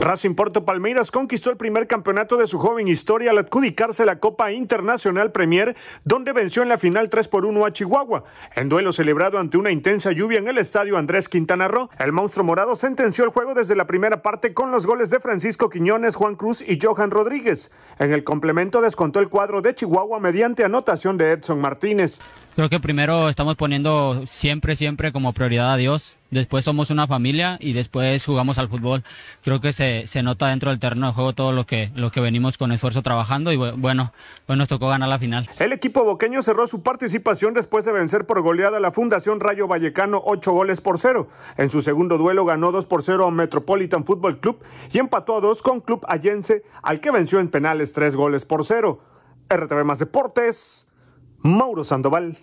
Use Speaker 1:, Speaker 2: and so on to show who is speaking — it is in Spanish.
Speaker 1: Racing Porto Palmeiras conquistó el primer campeonato de su joven historia al adjudicarse la Copa Internacional Premier, donde venció en la final 3 por 1 a Chihuahua. En duelo celebrado ante una intensa lluvia en el estadio Andrés Quintana Roo, el monstruo morado sentenció el juego desde la primera parte con los goles de Francisco Quiñones, Juan Cruz y Johan Rodríguez. En el complemento descontó el cuadro de Chihuahua mediante anotación de Edson Martínez.
Speaker 2: Creo que primero estamos poniendo siempre, siempre como prioridad a Dios, después somos una familia y después jugamos al fútbol. Creo que se, nota dentro del terreno de juego todo lo que, lo que venimos con esfuerzo trabajando y bueno, pues nos tocó ganar la final.
Speaker 1: El equipo boqueño cerró su participación después de vencer por goleada a la Fundación Rayo Vallecano ocho goles por cero. En su segundo duelo ganó dos por cero a Metropolitan Football Club y empató a dos con Club Allense, al que venció en penales tres goles por cero. RTV Más Deportes, Mauro Sandoval.